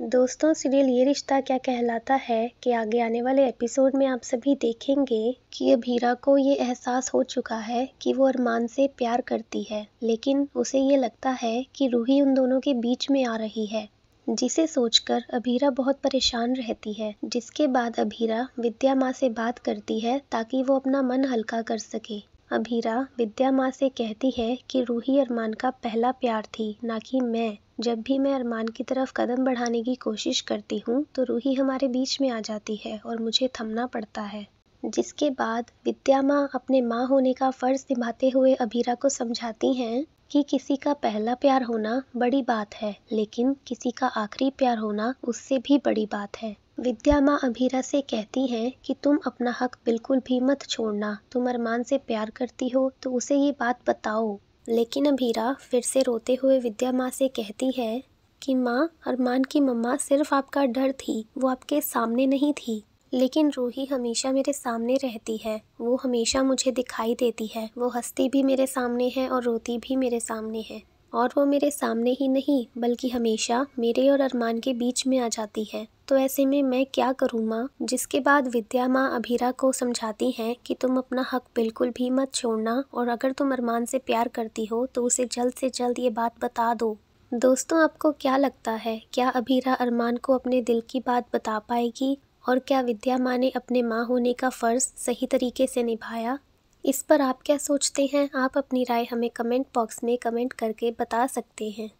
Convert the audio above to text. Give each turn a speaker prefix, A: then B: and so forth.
A: दोस्तों सीरियल ये रिश्ता क्या कहलाता है कि आगे आने वाले एपिसोड में आप सभी देखेंगे कि अब हीरा को ये एहसास हो चुका है कि वो अरमान से प्यार करती है लेकिन उसे ये लगता है कि रूही उन दोनों के बीच में आ रही है जिसे सोचकर अभीरा बहुत परेशान रहती है जिसके बाद अभीरा विद्या माँ से बात करती है ताकि वो अपना मन हल्का कर सके अभीरा विद्या माँ से कहती है कि रूही अरमान का पहला प्यार थी ना कि मैं जब भी मैं अरमान की तरफ कदम बढ़ाने की कोशिश करती हूँ तो रूही हमारे बीच में आ जाती है और मुझे थमना पड़ता है जिसके बाद विद्या माँ अपने माँ होने का फ़र्ज निभाते हुए अभीरा को समझाती हैं कि किसी का पहला प्यार होना बड़ी बात है लेकिन किसी का आखिरी प्यार होना उससे भी बड़ी बात है विद्या माँ अभीरा से कहती हैं कि तुम अपना हक बिल्कुल भी मत छोड़ना तुम अरमान से प्यार करती हो तो उसे ये बात बताओ लेकिन अभीरा फिर से रोते हुए विद्या माँ से कहती है कि माँ अरमान की मम्मा सिर्फ आपका डर थी वो आपके सामने नहीं थी लेकिन रूही हमेशा मेरे सामने रहती है वो हमेशा मुझे दिखाई देती है वो हंसती भी मेरे सामने है और रोती भी मेरे सामने है और वो मेरे सामने ही नहीं बल्कि हमेशा मेरे और अरमान के बीच में आ जाती है तो ऐसे में मैं क्या करूँ माँ जिसके बाद विद्या माँ अभीरा को समझाती हैं कि तुम अपना हक बिल्कुल भी मत छोड़ना और अगर तुम अरमान से प्यार करती हो तो उसे जल्द से जल्द ये बात बता दो दोस्तों आपको क्या लगता है क्या अभीरा अरमान को अपने दिल की बात बता पाएगी और क्या विद्या माँ ने अपने माँ होने का फ़र्ज़ सही तरीके से निभाया इस पर आप क्या सोचते हैं आप अपनी राय हमें कमेंट बॉक्स में कमेंट करके बता सकते हैं